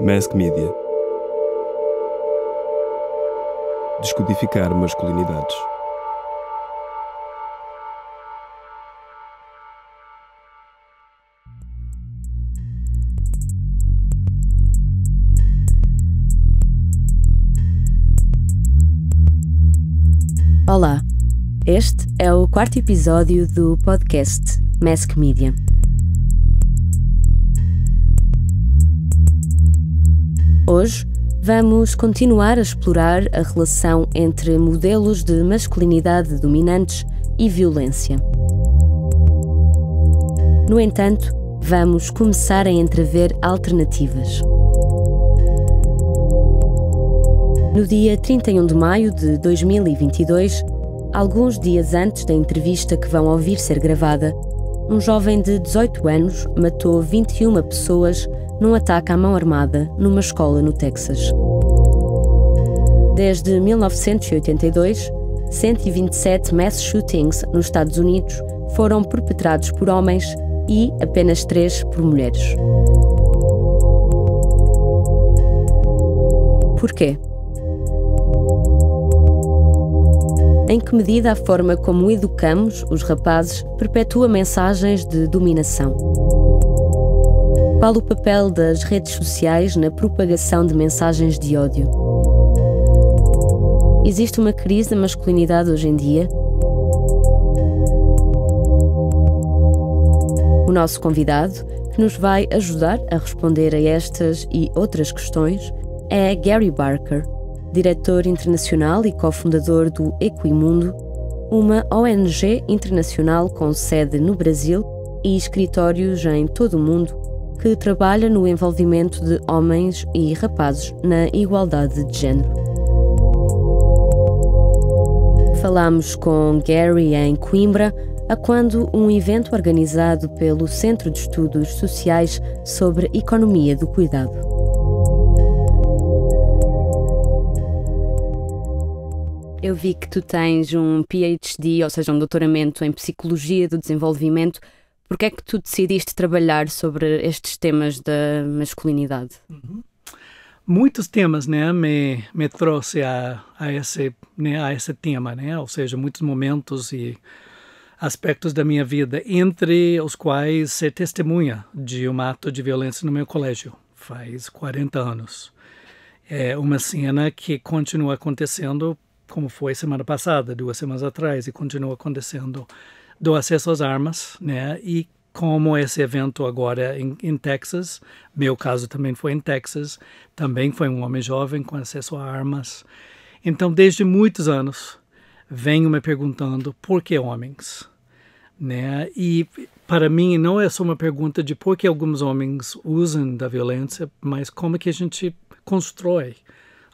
Mask Media. Descodificar masculinidades. Olá, este é o quarto episódio do podcast Mask Media. Hoje vamos continuar a explorar a relação entre modelos de masculinidade dominantes e violência. No entanto, vamos começar a entrever alternativas. No dia 31 de maio de 2022, alguns dias antes da entrevista que vão ouvir ser gravada, um jovem de 18 anos matou 21 pessoas num ataque à mão armada numa escola no Texas. Desde 1982, 127 mass shootings nos Estados Unidos foram perpetrados por homens e apenas 3 por mulheres. Porquê? Em que medida a forma como educamos os rapazes perpetua mensagens de dominação? principal o papel das redes sociais na propagação de mensagens de ódio. Existe uma crise da masculinidade hoje em dia? O nosso convidado, que nos vai ajudar a responder a estas e outras questões, é Gary Barker, diretor internacional e cofundador do Equimundo, uma ONG internacional com sede no Brasil e escritórios em todo o mundo que trabalha no envolvimento de homens e rapazes na igualdade de género. Falámos com Gary em Coimbra, a quando um evento organizado pelo Centro de Estudos Sociais sobre Economia do Cuidado. Eu vi que tu tens um PhD, ou seja, um doutoramento em Psicologia do Desenvolvimento. Porquê é que tu decidiste trabalhar sobre estes temas da masculinidade? Uhum. Muitos temas, né, me, me trouxe a, a, esse, né, a esse tema, né, ou seja, muitos momentos e aspectos da minha vida, entre os quais ser testemunha de um ato de violência no meu colégio, faz 40 anos. É uma cena que continua acontecendo, como foi semana passada, duas semanas atrás, e continua acontecendo do acesso às armas, né? E como esse evento agora é em, em, Texas, meu caso também foi em Texas, também foi um homem jovem com acesso a armas. Então, desde muitos anos, venho me perguntando por que homens, né? E para mim não é só uma pergunta de por que alguns homens usam da violência, mas como que a gente constrói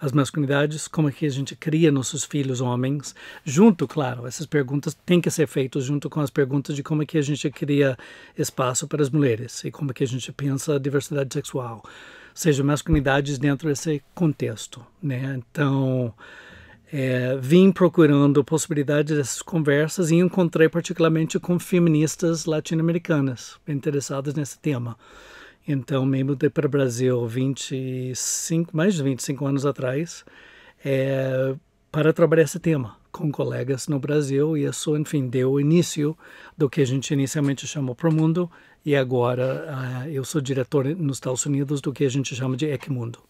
as masculinidades, como é que a gente cria nossos filhos homens, junto, claro, essas perguntas têm que ser feitas junto com as perguntas de como é que a gente cria espaço para as mulheres e como é que a gente pensa a diversidade sexual, seja masculinidades dentro desse contexto, né? Então, é, vim procurando possibilidades dessas conversas e encontrei particularmente com feministas latino-americanas interessadas nesse tema. Então me mudei para o Brasil 25, mais de 25 anos atrás, é, para trabalhar esse tema com colegas no Brasil e isso, enfim, deu o início do que a gente inicialmente chamou Mundo e agora uh, eu sou diretor nos Estados Unidos do que a gente chama de Ecmundo.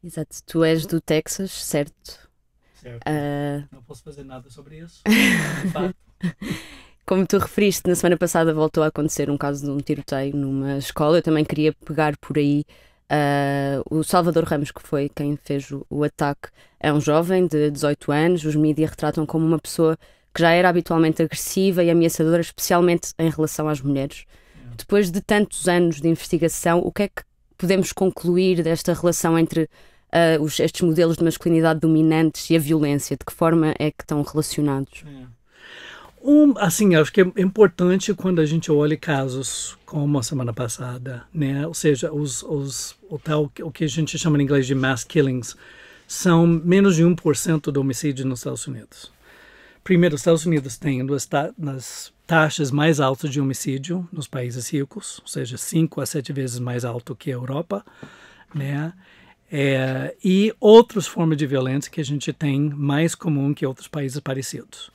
Exato, tu és do Texas, certo? Certo. Uh... Não posso fazer nada sobre isso. Como tu referiste, na semana passada voltou a acontecer um caso de um tiroteio numa escola. Eu também queria pegar por aí Uh, o Salvador Ramos, que foi quem fez o, o, ataque, é um jovem de 18 anos. Os mídias retratam como uma pessoa que já era habitualmente agressiva e ameaçadora, especialmente em relação às mulheres. É. Depois de tantos anos de investigação, o que é que podemos concluir desta relação entre uh, os, estes modelos de masculinidade dominantes e a violência? De que forma é que estão relacionados? É. Um, assim, acho que é importante quando a gente olha casos como a semana passada, né? Ou seja, os, os, o, tal, o que a gente chama em inglês de mass killings são menos de 1% do homicídio nos Estados Unidos. Primeiro, os Estados Unidos têm uma taxas mais altas de homicídio nos países ricos, ou seja, 5 a 7 vezes mais alto que a Europa, né? É, e outras formas de violência que a gente tem mais comum que outros países parecidos.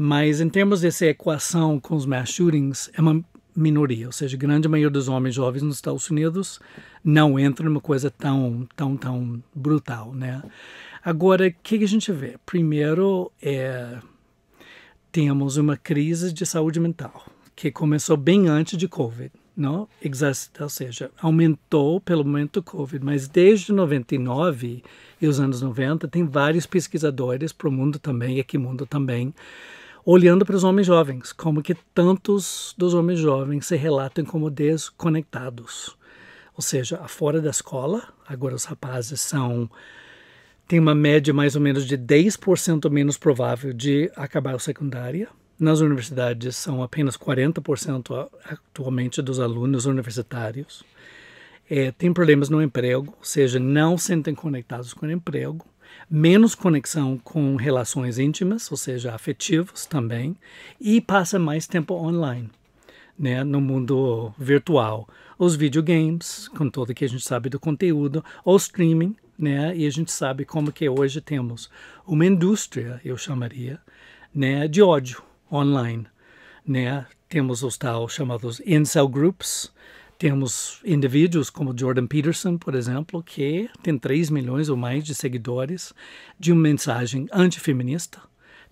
Mas em termos dessa equação com os mass shootings, é uma minoria, ou seja, a grande maioria dos homens jovens nos Estados Unidos não entra numa coisa tão, tão, tão brutal, né? Agora, o que, que a gente vê? Primeiro, é, temos uma crise de saúde mental, que começou bem antes de Covid, não? Exato, ou seja, aumentou pelo momento do Covid, mas desde 99 e os anos 90 tem vários pesquisadores para o mundo também, e aqui mundo também, olhando para os homens jovens, como que tantos dos homens jovens se relatam como desconectados. Ou seja, fora da escola, agora os rapazes são tem uma média mais ou menos de 10% menos provável de acabar a secundária. Nas universidades são apenas 40% atualmente dos alunos universitários. É, tem problemas no emprego, ou seja, não sentem conectados com o emprego menos conexão com relações íntimas, ou seja, afetivos também, e passa mais tempo online, né, no mundo virtual. Os videogames, com tudo que a gente sabe do conteúdo, ou streaming, né, e a gente sabe como que hoje temos uma indústria, eu chamaria, né, de ódio online, né? Temos os tal chamados incel groups, temos indivíduos como Jordan Peterson, por exemplo, que tem 3 milhões ou mais de seguidores de uma mensagem antifeminista.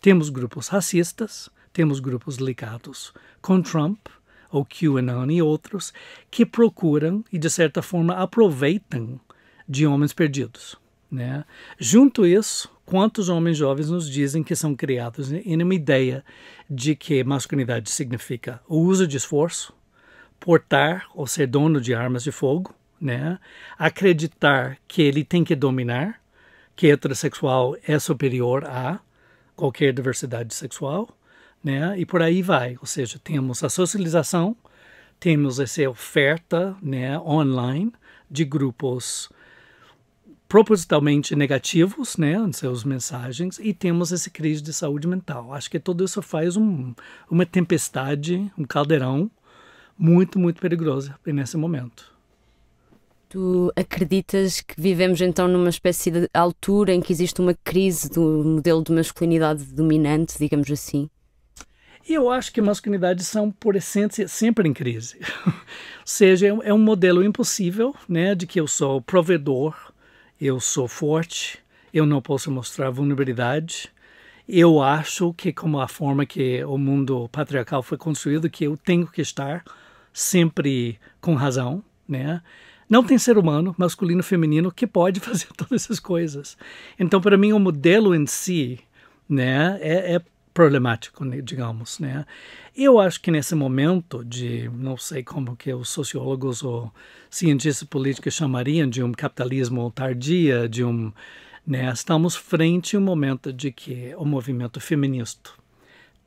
Temos grupos racistas, temos grupos ligados com Trump, ou QAnon e outros, que procuram e, de certa forma, aproveitam de homens perdidos. Né? Junto isso, quantos homens jovens nos dizem que são criados em uma ideia de que masculinidade significa o uso de esforço, portar ou ser dono de armas de fogo, né? acreditar que ele tem que dominar, que heterossexual é superior a qualquer diversidade sexual, né? e por aí vai. Ou seja, temos a socialização, temos essa oferta né, online de grupos propositalmente negativos, né, em seus mensagens, e temos esse crise de saúde mental. Acho que tudo isso faz um, uma tempestade, um caldeirão, muito, muito perigosa nesse momento. Tu acreditas que vivemos então numa espécie de altura em que existe uma crise do modelo de masculinidade dominante, digamos assim? eu acho que masculinidades são, por essência, sempre em crise. Ou seja, é um modelo impossível, né, de que eu sou provedor, eu sou forte, eu não posso mostrar vulnerabilidade. Eu acho que como a forma que o mundo patriarcal foi construído, que eu tenho que estar sempre com razão, né? Não tem ser humano, masculino, feminino, que pode fazer todas essas coisas. Então, para mim, o modelo em si, né, é, é problemático, né, digamos, né? Eu acho que nesse momento de, não sei como que os sociólogos ou cientistas políticos chamariam de um capitalismo tardia, de um, né, estamos frente a um momento de que o movimento feminista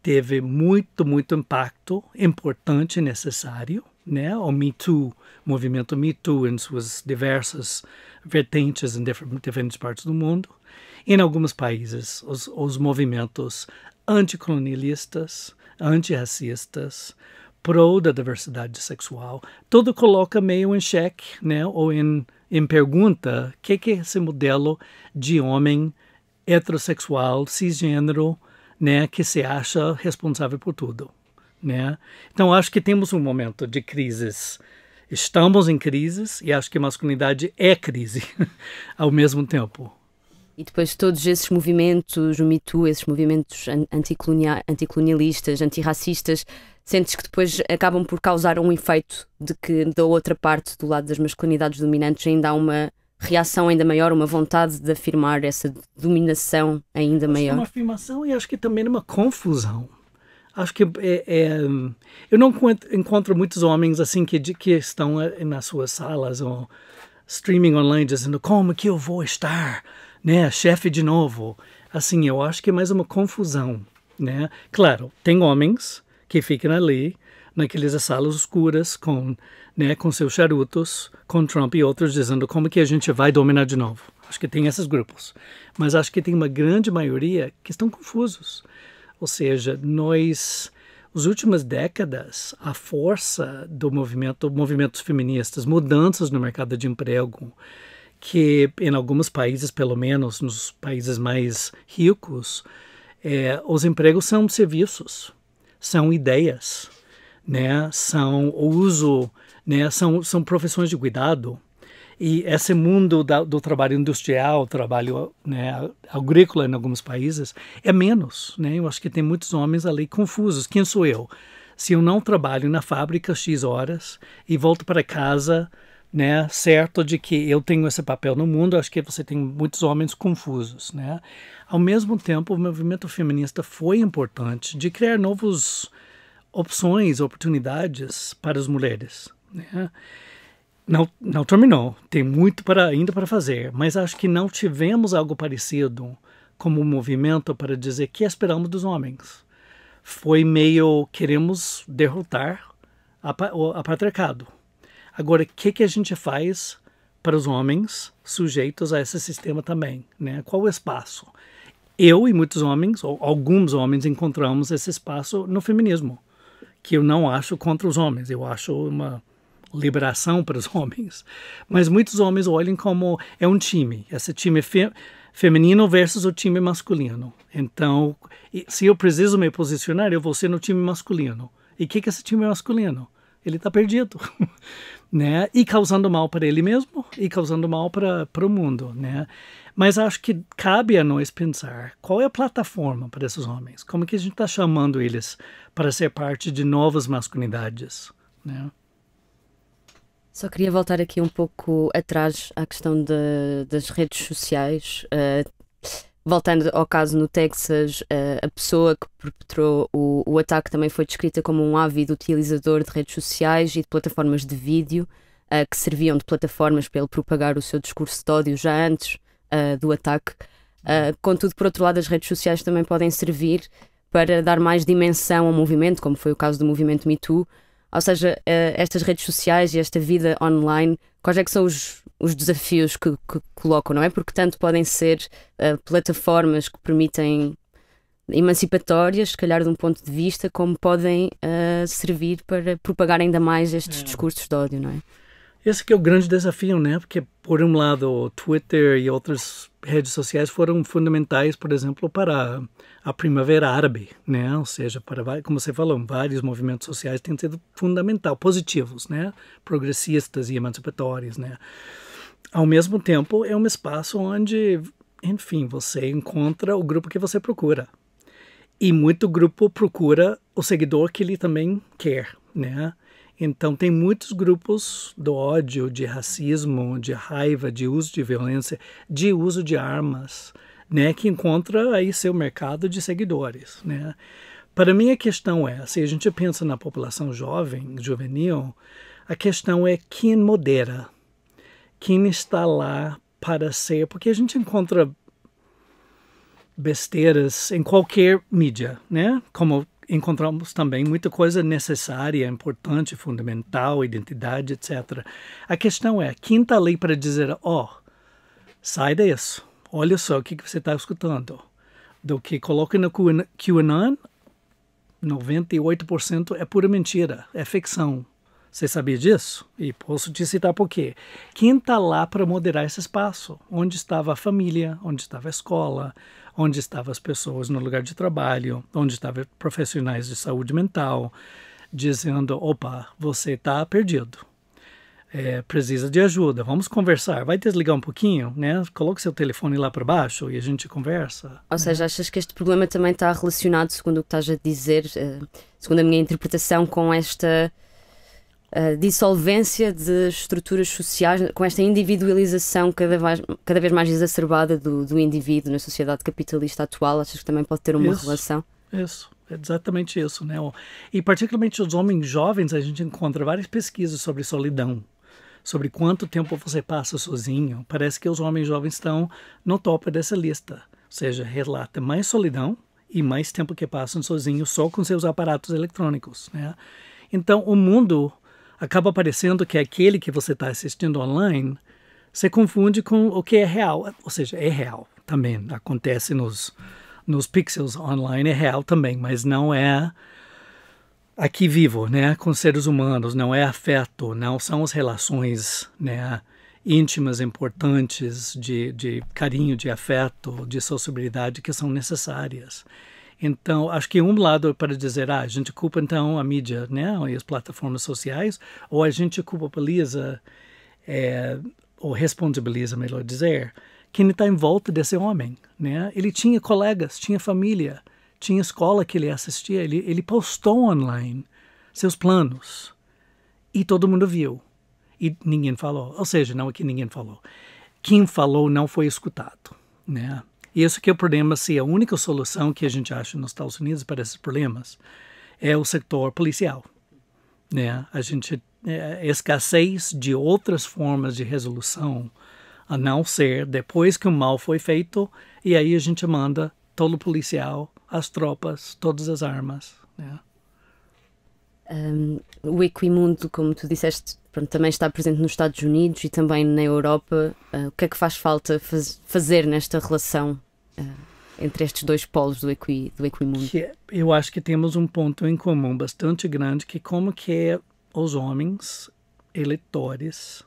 teve muito, muito impacto importante e necessário. Né? O Me Too, movimento Me Too em suas diversas vertentes em diferentes partes do mundo. Em alguns países, os, os movimentos anticolonialistas, antirracistas, pro da diversidade sexual, tudo coloca meio em xeque, né? ou em, em pergunta, o que, que é esse modelo de homem heterossexual, cisgênero, né, que se acha responsável por tudo. Né? Então, acho que temos um momento de crises. Estamos em crises e acho que a masculinidade é crise ao mesmo tempo. E depois todos esses movimentos, o Me Too, esses movimentos anticolonialistas, antirracistas, sentes que depois acabam por causar um efeito de que da outra parte, do lado das masculinidades dominantes, ainda há uma reação ainda maior, uma vontade de afirmar essa dominação ainda é maior. Uma afirmação e acho que também é uma confusão. Acho que é, é, eu não encontro muitos homens assim que, que estão eh, nas suas salas ou streaming online dizendo como que eu vou estar, né, chefe de novo. Assim, eu acho que é mais uma confusão, né? Claro, tem homens que ficam ali naquelas salas escuras com, né, com seus charutos, com Trump e outros dizendo como que a gente vai dominar de novo. Acho que tem esses grupos, mas acho que tem uma grande maioria que estão confusos. Ou seja, nós os últimas décadas, a força do movimento, movimentos feministas, mudanças no mercado de emprego, que em alguns países, pelo menos nos países mais ricos, é, os empregos são serviços, são ideias, né, são o uso, né, são, são profissões de cuidado. E esse mundo da, do trabalho industrial, trabalho né, agrícola em alguns países, é menos. Né? Eu acho que tem muitos homens ali confusos. Quem sou eu? Se eu não trabalho na fábrica X horas e volto para casa né, certo de que eu tenho esse papel no mundo, acho que você tem muitos homens confusos, né? Ao mesmo tempo, o movimento feminista foi importante de criar novos opções, oportunidades para as mulheres. Né? Não, não terminou, tem muito para, ainda para fazer, mas acho que não tivemos algo parecido como um movimento para dizer que esperamos dos homens. Foi meio queremos derrotar a, o patriarcado. Agora, o que, que a gente faz para os homens sujeitos a esse sistema também? Né? Qual o espaço? Eu e muitos homens, ou alguns homens, encontramos esse espaço no feminismo que eu não acho contra os homens, eu acho uma liberação para os homens. Mas muitos homens olham como é um time, esse time fe feminino versus o time masculino. Então, se eu preciso me posicionar, eu vou ser no time masculino. E o que, que esse time masculino? Ele está perdido, né? E causando mal para ele mesmo e causando mal para o mundo, né? Mas acho que cabe a nós pensar qual é a plataforma para esses homens, como que a gente está chamando eles para ser parte de novas masculinidades, né? Só queria voltar aqui um pouco atrás à questão de, das redes sociais. Uh, voltando ao caso no Texas, uh, a pessoa que perpetrou o, o, ataque também foi descrita como um ávido utilizador de redes sociais e de plataformas de vídeo uh, que serviam de plataformas para ele propagar o seu discurso de ódio já antes uh, do ataque. Uh, contudo, por outro lado, as redes sociais também podem servir para dar mais dimensão ao movimento, como foi o caso do movimento Me Too. Ou seja, uh, estas redes sociais e esta vida online, quais é que são os, os desafios que, que, colocam, não é? Porque tanto podem ser plataformas que permitem emancipatórias, se calhar de um ponto de vista, como podem servir para propagar ainda mais estes hum. discursos de ódio, não é? Esse que é o grande desafio, né? Porque, por um lado, o Twitter e outras redes sociais foram fundamentais, por exemplo, para a Primavera Árabe, né? Ou seja, para, como você falou, vários movimentos sociais têm sido fundamental, positivos, né? Progressistas e emancipatórios, né? Ao mesmo tempo, é um espaço onde, enfim, você encontra o grupo que você procura. E muito grupo procura o seguidor que ele também quer, né? Então, tem muitos grupos do ódio, de racismo, de raiva, de uso de violência, de uso de armas, né, que encontra aí seu mercado de seguidores, né? Para mim a questão é, se a gente pensa na população jovem, juvenil, a questão é quem modera, quem está lá para ser, porque a gente encontra besteiras em qualquer mídia, né? Como encontramos também muita coisa necessária, importante, fundamental, identidade, etc. A questão é, quem está ali para dizer, ó, oh, sai disso, olha só o que, que você está escutando. Do que coloca no QAnon, 98% é pura mentira, é ficção. Você sabia disso? E posso te citar por quê. Quem está lá para moderar esse espaço? Onde estava a família? Onde estava a escola? onde estavam as pessoas no lugar de trabalho, onde estavam profissionais de saúde mental, dizendo: opa, você está perdido. É, precisa de ajuda, vamos conversar. Vai desligar um pouquinho, né? Coloca seu telefone lá para baixo e a gente conversa. Ou né? seja, achas que este problema também está relacionado, segundo o que estás a dizer, eh, segundo a minha interpretação, com esta uh, dissolvência de estruturas sociais, com esta individualização cada vez, cada vez mais exacerbada do, do indivíduo na sociedade capitalista atual, achas que também pode ter uma isso, relação? Isso. É exatamente isso, né? E particularmente os homens jovens, a gente encontra várias pesquisas sobre solidão, sobre quanto tempo você passa sozinho. Parece que os homens jovens estão no topo dessa lista, ou seja, relata mais solidão e mais tempo que passam sozinhos só com seus aparatos eletrônicos, né? Então, o mundo acaba parecendo que aquele que você está assistindo online se confunde com o que é real. Ou seja, é real também. Acontece nos, nos pixels online, é real também, mas não é aqui vivo, né? Com seres humanos, não é afeto, não são as relações, né? íntimas, importantes, de, de carinho, de afeto, de sociabilidade que são necessárias. Então, acho que um lado é para dizer, ah, a gente culpa então a mídia, né, e as plataformas sociais, ou a gente culpabiliza, é, ou responsabiliza, melhor dizer, quem está em volta desse homem, né? Ele tinha colegas, tinha família, tinha escola que ele assistia, ele, ele postou online seus planos e todo mundo viu e ninguém falou, ou seja, não é que ninguém falou, quem falou não foi escutado, né? Isso que é o problema, se a única solução que a gente acha nos Estados Unidos para esses problemas é o setor policial. Né? A gente é, escassez de outras formas de resolução a não ser depois que o mal foi feito e aí a gente manda todo o policial, as tropas, todas as armas. Né? Um, o equimundo, como tu disseste, pronto, também está presente nos Estados Unidos e também na Europa. Uh, o que é que faz falta faz, fazer nesta relação uh, entre estes dois polos do, equi, do equimundo? Que é, eu acho que temos um ponto em comum bastante grande, que como que é os homens eleitores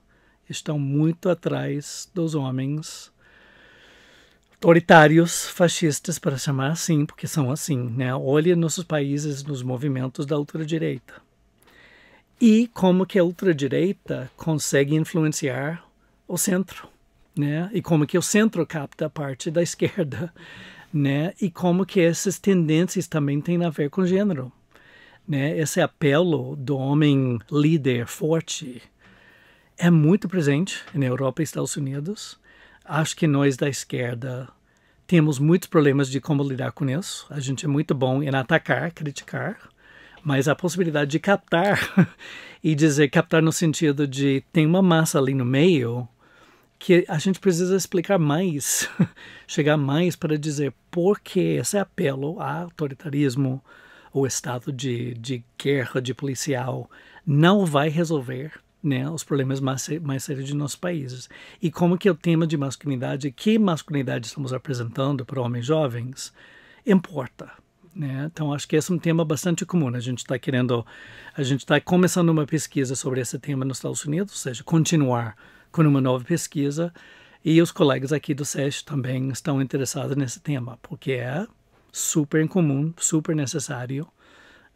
estão muito atrás dos homens autoritários, fascistas, para chamar assim, porque são assim, né? Olha nossos países nos movimentos da ultradireita e como que a ultradireita consegue influenciar o centro, né? E como que o centro capta a parte da esquerda, né? E como que essas tendências também têm a ver com gênero, né? Esse apelo do homem líder forte é muito presente na Europa e Estados Unidos. Acho que nós da esquerda temos muitos problemas de como lidar com isso. A gente é muito bom em atacar, criticar, mas a possibilidade de captar e dizer captar no sentido de tem uma massa ali no meio que a gente precisa explicar mais, chegar mais para dizer por que esse apelo a autoritarismo, o estado de, de guerra, de policial, não vai resolver né, os problemas mais, mais sérios de nossos países. E como que o tema de masculinidade, que masculinidade estamos apresentando para homens jovens, importa. Né? Então acho que esse é um tema bastante comum. Né? A gente está querendo, a gente está começando uma pesquisa sobre esse tema nos Estados Unidos, ou seja, continuar com uma nova pesquisa. E os colegas aqui do SESC também estão interessados nesse tema, porque é super incomum super necessário,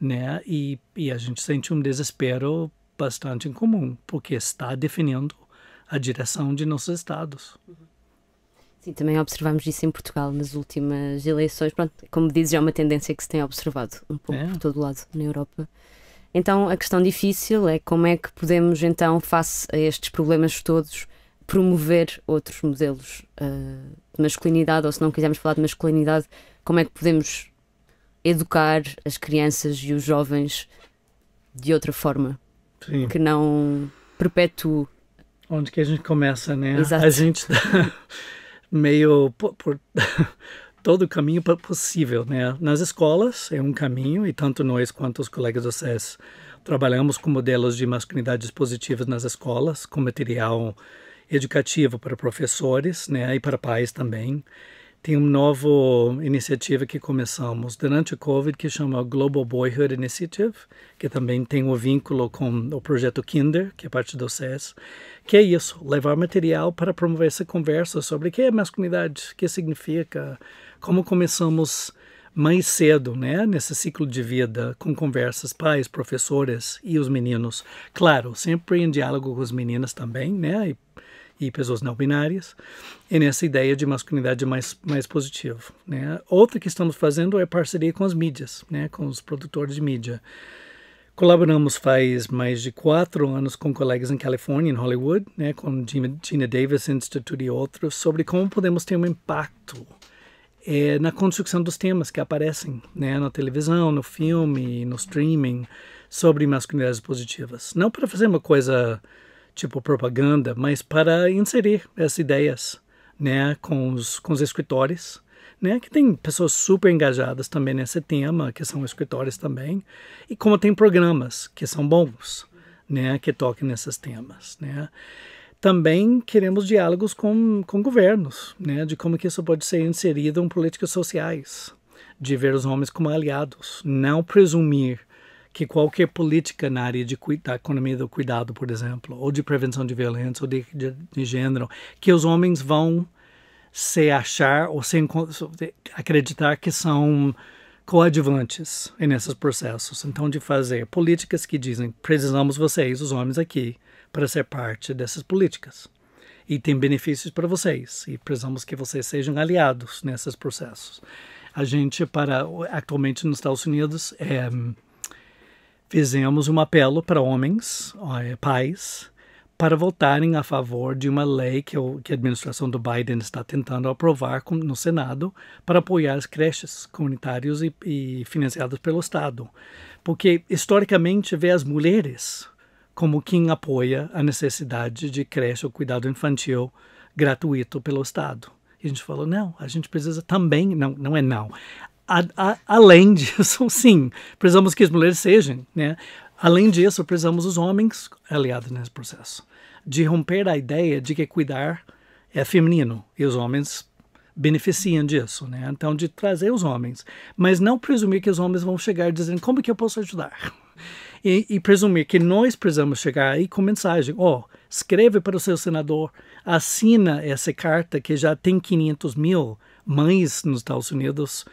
né? E, e a gente sente um desespero bastante incomum, porque está definindo a direção de nossos estados. Uhum. Sim, também observamos isso em Portugal nas últimas eleições. Pronto, como dizes, é uma tendência que se tem observado um pouco é. por todo o lado na Europa. Então, a questão difícil é como é que podemos, então, face a estes problemas todos, promover outros modelos uh, de masculinidade, ou se não quisermos falar de masculinidade, como é que podemos educar as crianças e os jovens de outra forma Sim. que não perpetue. Onde que a gente começa, né? Exato. A gente. Tá meio por, por todo o caminho possível, né? Nas escolas é um caminho e tanto nós quanto os colegas do SES trabalhamos com modelos de masculinidades positivas nas escolas, com material educativo para professores, né, e para pais também tem uma nova iniciativa que começamos durante o Covid que chama Global Boyhood Initiative, que também tem um vínculo com o projeto Kinder, que é parte do SES, que é isso, levar material para promover essa conversa sobre o que é masculinidade, o que significa, como começamos mais cedo, né, nesse ciclo de vida, com conversas, pais, professores e os meninos. Claro, sempre em diálogo com os meninos também, né, e e pessoas não binárias, e nessa ideia de masculinidade mais, mais positiva. Né? Outra que estamos fazendo é parceria com as mídias, né? com os produtores de mídia. Colaboramos faz mais de quatro anos com colegas em Califórnia, em Hollywood, né, com Gina Davis Institute e outros, sobre como podemos ter um impacto é, na construção dos temas que aparecem né, na televisão, no filme, no streaming, sobre masculinidades positivas. Não para fazer uma coisa tipo propaganda, mas para inserir essas ideias né, com, os, com os escritores. Né, que tem pessoas super engajadas também nesse tema, que são escritores também, e como tem programas que são bons, né, que toquem nesses temas, né. Também queremos diálogos com, com governos, né, de como que isso pode ser inserido em políticas sociais, de ver os homens como aliados, não presumir que qualquer política na área de, da economia do cuidado, por exemplo, ou de prevenção de violência ou de, de, de gênero, que os homens vão se achar ou se acreditar que são coadjuvantes nesses processos. Então, de fazer políticas que dizem precisamos vocês, os homens, aqui para ser parte dessas políticas. E tem benefícios para vocês, e precisamos que vocês sejam aliados nesses processos. A gente, para atualmente nos Estados Unidos, é, fizemos um apelo para homens, é, pais, para votarem a favor de uma lei que, o, que a administração do Biden está tentando aprovar com, no Senado para apoiar as creches comunitárias e, e financiadas pelo Estado. Porque, historicamente, vê as mulheres como quem apoia a necessidade de creche ou cuidado infantil gratuito pelo Estado. E a gente falou, não, a gente precisa também, não, não é não, a, a, além disso, sim, precisamos que as mulheres sejam, né? Além disso, precisamos os homens aliados nesse processo, de romper a ideia de que cuidar é feminino e os homens beneficiam disso, né? Então, de trazer os homens, mas não presumir que os homens vão chegar dizendo como que eu posso ajudar. E, e presumir que nós precisamos chegar aí com mensagem, ó, oh, escreve para o seu senador, assina essa carta que já tem 500 mil mães nos Estados Unidos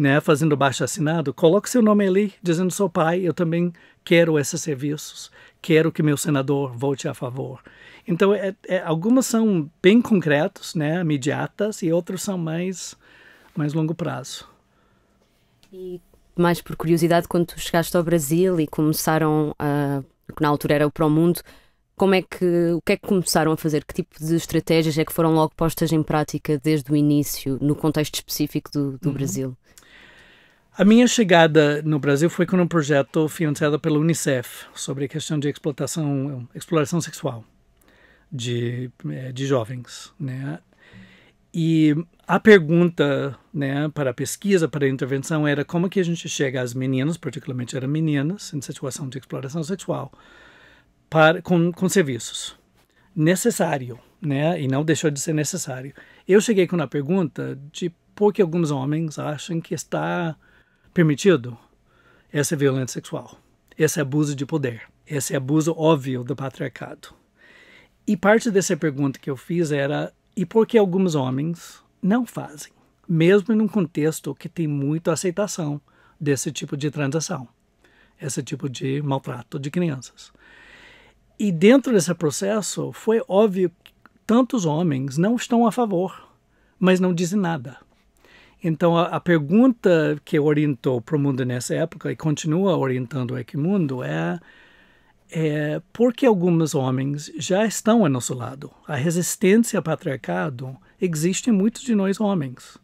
né, fazendo baixo assinado, coloque seu nome ali, dizendo sou pai, eu também quero esses serviços, quero que meu senador vote a favor. Então, é, é, algumas são bem concretas, né, imediatas, e outras são mais, mais longo prazo. E mais por curiosidade, quando tu chegaste ao Brasil e começaram a, que na altura era o Pro Mundo, como é que, o que é que começaram a fazer? Que tipo de estratégias é que foram logo postas em prática desde o início, no contexto específico do, do uhum. Brasil? A minha chegada no Brasil foi com um projeto financiado pela Unicef sobre a questão de explotação, exploração sexual de, eh, de jovens, né? E a pergunta, né, para a pesquisa, para a intervenção era como que a gente chega às meninas, particularmente eram meninas, em situação de exploração sexual, para, com, com serviços necessário, né? E não deixou de ser necessário. Eu cheguei com a pergunta de por que alguns homens acham que está permitido, essa é violência sexual, esse é abuso de poder, esse é abuso óbvio do patriarcado. E parte dessa pergunta que eu fiz era: e por que alguns homens não fazem, mesmo em um contexto que tem muita aceitação desse tipo de transação, esse tipo de maltrato de crianças? E dentro desse processo, foi óbvio que tantos homens não estão a favor, mas não dizem nada então, a, a pergunta que orientou para o mundo nessa época e continua orientando o Equimundo é, é por que alguns homens já estão ao nosso lado? A resistência ao patriarcado existe em muitos de nós homens.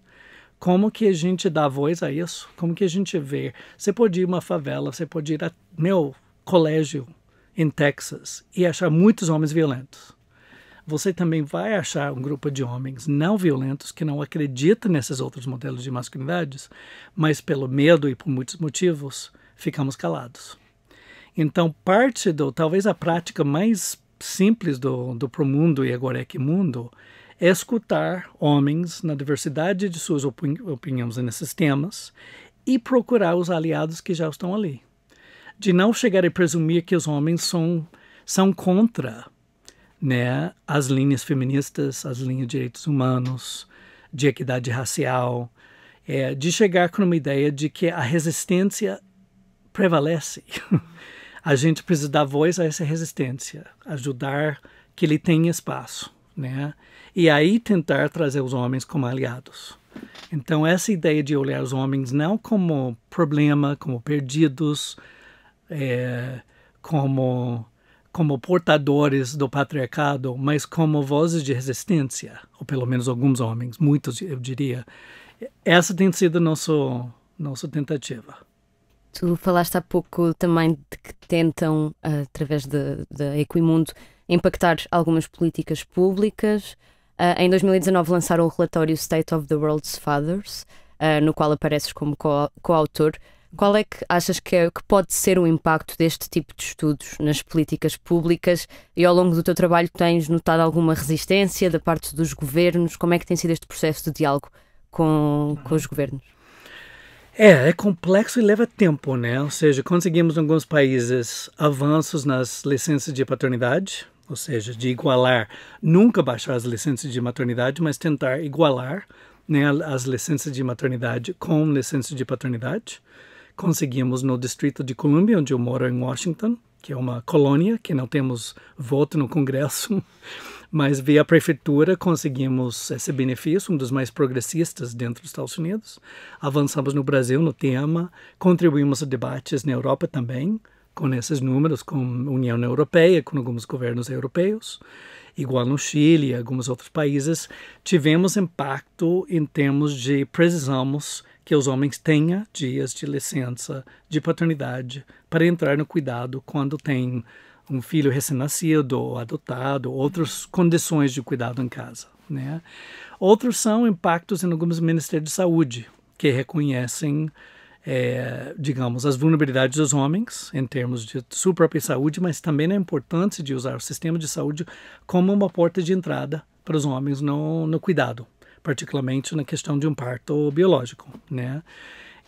Como que a gente dá voz a isso? Como que a gente vê? Você pode ir a uma favela, você pode ir a meu colégio em Texas e achar muitos homens violentos você também vai achar um grupo de homens não violentos que não acredita nesses outros modelos de masculinidades, mas pelo medo e por muitos motivos ficamos calados. Então, parte do, talvez a prática mais simples do, do Promundo e agora é que mundo, é escutar homens na diversidade de suas opini opiniões nesses temas e procurar os aliados que já estão ali. De não chegar e presumir que os homens são, são contra né, as linhas feministas, as linhas de direitos humanos, de equidade racial, é, de chegar com uma ideia de que a resistência prevalece. a gente precisa dar voz a essa resistência, ajudar que ele tenha espaço, né? E aí tentar trazer os homens como aliados. Então essa ideia de olhar os homens não como problema, como perdidos, é, como como portadores do patriarcado, mas como vozes de resistência, ou pelo menos alguns homens, muitos eu diria. Essa tem sido nosso nossa tentativa. Tu falaste há pouco também de que tentam, através da Equimundo, impactar algumas políticas públicas. Uh, em 2019 lançaram o relatório State of the World's Fathers, uh, no qual apareces como co-autor. Co qual é que achas que, é, que pode ser o impacto deste tipo de estudos nas políticas públicas e ao longo do teu trabalho tens notado alguma resistência da parte dos governos? Como é que tem sido este processo de diálogo com, com os governos? É, é complexo e leva tempo, né? Ou seja, conseguimos em alguns países avanços nas licenças de paternidade, ou seja, de igualar, nunca baixar as licenças de maternidade, mas tentar igualar né, as licenças de maternidade com licenças de paternidade conseguimos no Distrito de Columbia, onde eu moro em Washington, que é uma colônia que não temos voto no Congresso, mas via prefeitura conseguimos esse benefício, um dos mais progressistas dentro dos Estados Unidos. Avançamos no Brasil no tema, contribuímos a debates na Europa também, com esses números, com a União Europeia, com alguns governos europeus, igual no Chile e alguns outros países, tivemos impacto em termos de precisamos que os homens tenham dias de licença de paternidade para entrar no cuidado quando tem um filho recém-nascido ou adotado, outras condições de cuidado em casa. Né? Outros são impactos em alguns ministérios de saúde, que reconhecem, é, digamos, as vulnerabilidades dos homens em termos de sua própria saúde, mas também a importância de usar o sistema de saúde como uma porta de entrada para os homens no, no cuidado particularmente na questão de um parto biológico, né?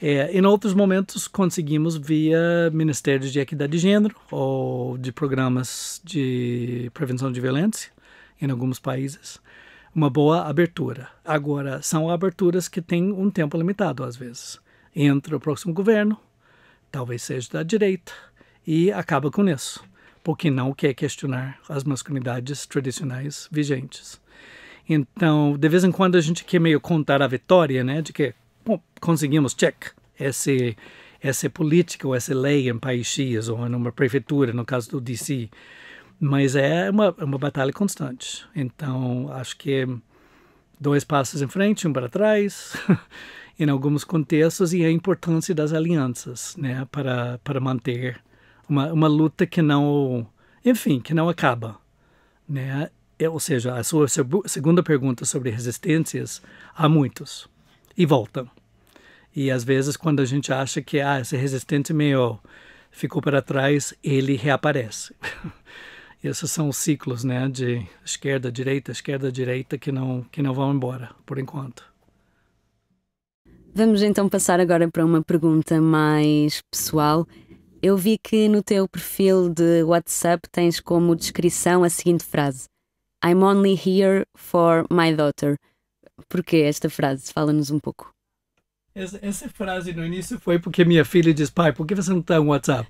É, em outros momentos, conseguimos via Ministérios de Equidade de Gênero ou de programas de prevenção de violência, em alguns países, uma boa abertura. Agora, são aberturas que têm um tempo limitado, às vezes. Entra o próximo governo, talvez seja da direita, e acaba com isso, porque não quer questionar as masculinidades tradicionais vigentes. Então, de vez em quando a gente quer meio contar a vitória, né? De que bom, conseguimos, check, esse, essa política ou essa lei em país X ou em uma prefeitura, no caso do DC. Mas é uma, é uma batalha constante. Então, acho que dois passos em frente, um para trás, em alguns contextos, e a importância das alianças né? para, para manter uma, uma luta que não, enfim, que não acaba. Né? é, ou seja, a sua segunda pergunta sobre resistências, há muitos. E voltam. E às vezes, quando a gente acha que ah, esse resistente meio ficou para trás, ele reaparece. Esses são os ciclos né, de esquerda, direita, esquerda, direita, que não, que não vão embora, por enquanto. Vamos então passar agora para uma pergunta mais pessoal. Eu vi que no teu perfil de WhatsApp tens como descrição a seguinte frase: I'm only here for my daughter. Porque esta frase? Fala-nos um pouco. Essa, essa, frase no início foi porque minha filha disse pai, por que você não está no WhatsApp?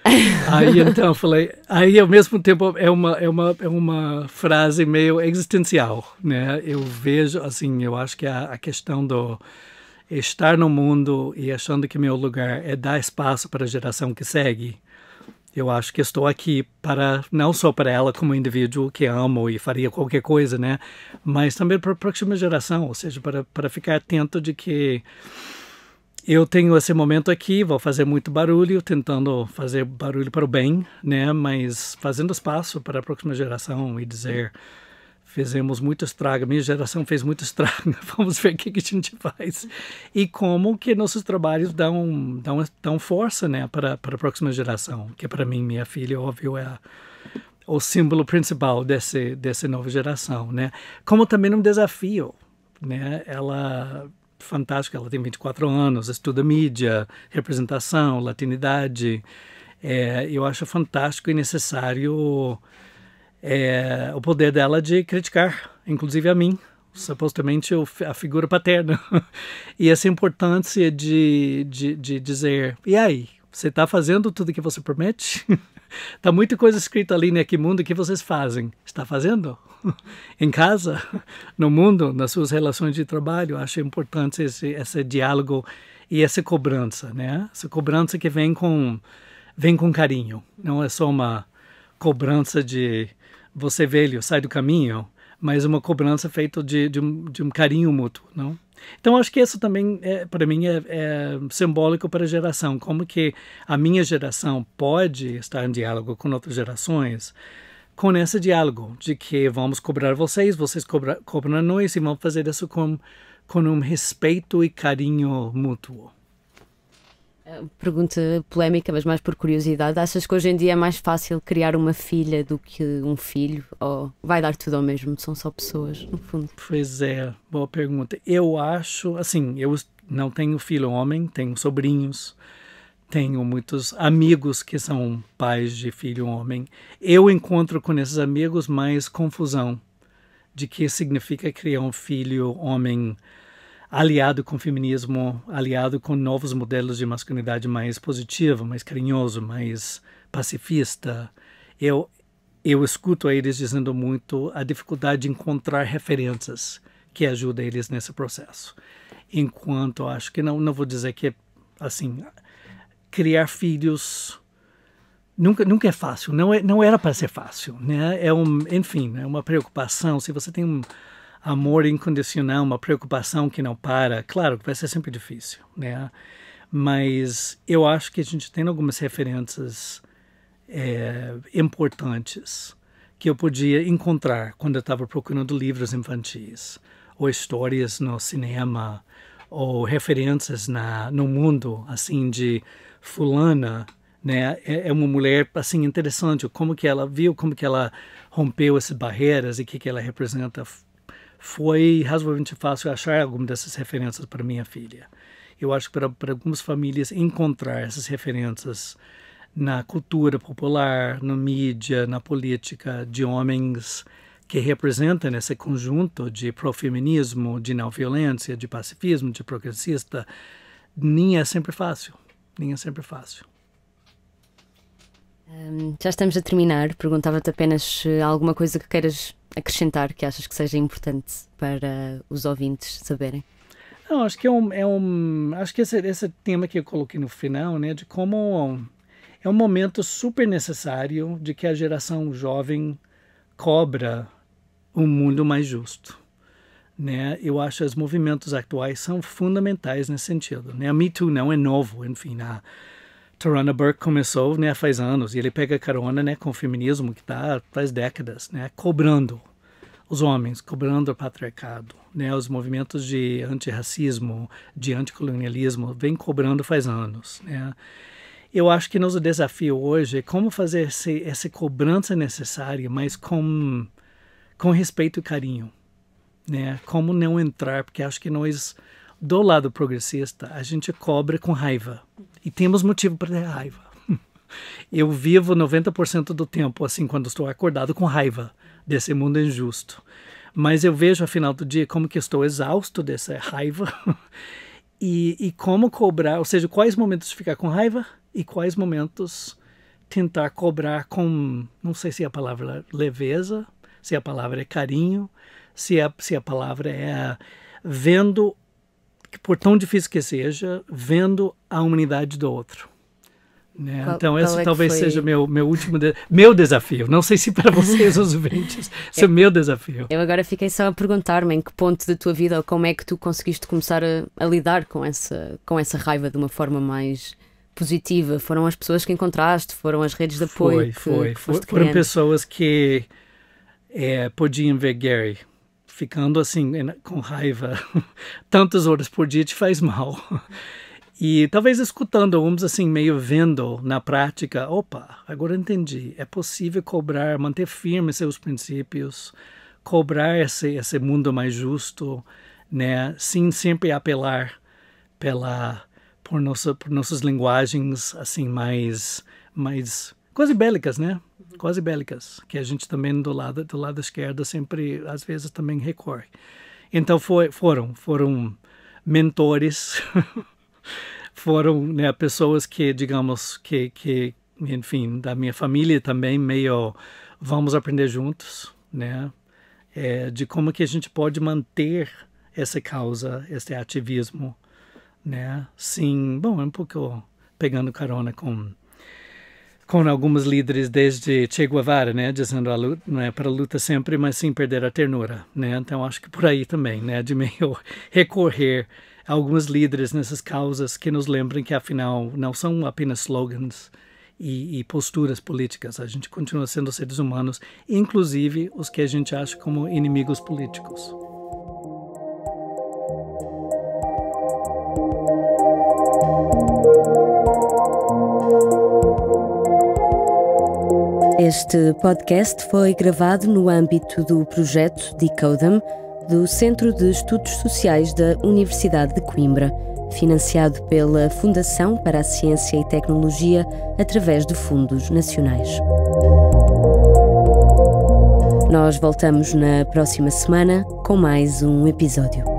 aí então eu falei, aí ao mesmo tempo é uma é uma é uma frase meio existencial, né? Eu vejo assim, eu acho que a, a questão do estar no mundo e achando que meu lugar é dar espaço para a geração que segue eu acho que estou aqui para não só para ela como indivíduo que amo e faria qualquer coisa, né? Mas também para a próxima geração, ou seja, para, para ficar atento de que eu tenho esse momento aqui, vou fazer muito barulho, tentando fazer barulho para o bem, né? Mas fazendo espaço para a próxima geração e dizer fizemos muito estrago, minha geração fez muito estrago, vamos ver o que, a gente faz e como que nossos trabalhos dão, dão, dão força né, para, para a próxima geração, que para mim, minha filha, óbvio, é a, o símbolo principal desse, dessa nova geração, né? Como também um desafio, né? Ela fantástica, ela tem 24 anos, estuda mídia, representação, latinidade, é, eu acho fantástico e necessário é, o poder dela de criticar, inclusive a mim, supostamente a figura paterna. e essa importância de, de, de dizer: e aí, você está fazendo tudo que você promete? Está muita coisa escrita ali nesse né? mundo que vocês fazem. Está fazendo? em casa? No mundo? Nas suas relações de trabalho? Acho importante esse, esse diálogo e essa cobrança, né? Essa cobrança que vem com, vem com carinho. Não é só uma cobrança de você velho sai do caminho, mas uma cobrança feita de, de, um, de um carinho mútuo, não? Então acho que isso também é, para mim é, é, simbólico para a geração, como que a minha geração pode estar em diálogo com outras gerações com esse diálogo de que vamos cobrar vocês, vocês cobram a nós e vamos fazer isso com, com um respeito e carinho mútuo. Pergunta polémica, mas mais por curiosidade. Achas que hoje em dia é mais fácil criar uma filha do que um filho? Ou vai dar tudo ao mesmo? São só pessoas, no fundo. Pois é, boa pergunta. Eu acho, assim, eu não tenho filho é homem, tenho sobrinhos, tenho muitos amigos que são pais de filho homem. Eu encontro com esses amigos mais confusão de que significa criar um filho homem aliado com o feminismo, aliado com novos modelos de masculinidade mais positivo, mais carinhoso, mais pacifista. Eu eu escuto eles dizendo muito a dificuldade de encontrar referências que ajudem eles nesse processo. Enquanto acho que não não vou dizer que é, assim criar filhos nunca nunca é fácil, não é não era para ser fácil, né? É um, enfim, é uma preocupação se você tem um amor incondicional, uma preocupação que não para. Claro que vai ser sempre difícil, né? Mas eu acho que a gente tem algumas referências é, importantes que eu podia encontrar quando eu estava procurando livros infantis ou histórias no cinema ou referências na, no mundo, assim, de fulana, né? É, é, uma mulher, assim, interessante, como que ela viu, como que ela rompeu essas barreiras e o que, que ela representa foi razoavelmente fácil achar alguma dessas referências para minha filha. Eu acho que para, para algumas famílias encontrar essas referências na cultura popular, na mídia, na política de homens que representam esse conjunto de profeminismo, de não violência, de pacifismo, de progressista, nem é sempre fácil. Nem é sempre fácil. Um, já estamos a terminar. Perguntava-te apenas eh, alguma coisa que queiras acrescentar que achas que seja importante para os ouvintes saberem. Não, acho que é um, é um acho que esse, esse tema que eu coloquei no final, né, de como é um momento super necessário de que a geração jovem cobra um mundo mais justo. Né? Eu acho que os movimentos atuais são fundamentais nesse sentido. Né? A Me Too não é novo, enfim, a, Tarana Burke começou, né, faz anos, e ele pega carona, né, com o feminismo que tá faz décadas, né, cobrando os homens, cobrando o patriarcado, né, os movimentos de antirracismo, de anticolonialismo, vem cobrando faz anos, né. Eu acho que nosso desafio hoje é como fazer esse, essa cobrança necessária, mas com, com respeito e carinho, né, como não entrar, porque acho que nós do lado progressista, a gente cobra com raiva. E temos motivo para ter raiva. Eu vivo 90% do tempo, assim, quando estou acordado, com raiva desse mundo injusto. Mas eu vejo, afinal do dia, como que estou exausto dessa raiva. E, e como cobrar, ou seja, quais momentos ficar com raiva e quais momentos tentar cobrar com, não sei se a palavra é leveza, se a palavra é carinho, se a, se a palavra é vendo que por tão difícil que seja, vendo a humanidade do outro. Né? Qual, então, esse é talvez foi? seja meu, meu último de... meu desafio. Não sei se para vocês, os ouvintes, esse é meu desafio. Eu agora fiquei só a perguntar-me em que ponto da tua vida ou como é que tu conseguiste começar a, a lidar com essa, com essa raiva de uma forma mais positiva? Foram as pessoas que encontraste? Foram as redes de apoio? Foi, que, foi. Que foram pessoas que é, podiam ver Gary ficando assim né, com raiva. Tantas horas por dia te faz mal. E talvez escutando, vamos assim, meio vendo na prática, opa, agora entendi. É possível cobrar, manter firme seus princípios, cobrar esse, esse mundo mais justo, né? Sim, sempre apelar pela por nossa por nossas linguagens assim mais mais quase bélicas, né? quase bélicas, que a gente também do lado do lado esquerdo sempre às vezes também recorre. Então foi, foram foram mentores, foram né, pessoas que digamos que que enfim da minha família também meio vamos aprender juntos, né? É, de como que a gente pode manter essa causa, esse ativismo, né? Sim, bom, é um pouco pegando carona com com alguns líderes desde Che Guevara, né, dizendo a luta, não é para a luta sempre, mas sem perder a ternura, né? Então acho que por aí também, né, de meio recorrer a alguns líderes nessas causas que nos lembrem que afinal não são apenas slogans e, e posturas políticas, a gente continua sendo seres humanos, inclusive os que a gente acha como inimigos políticos. Este podcast foi gravado no âmbito do projeto Decodem do Centro de Estudos Sociais da Universidade de Coimbra, financiado pela Fundação para a Ciência e Tecnologia através de fundos nacionais. Nós voltamos na próxima semana com mais um episódio.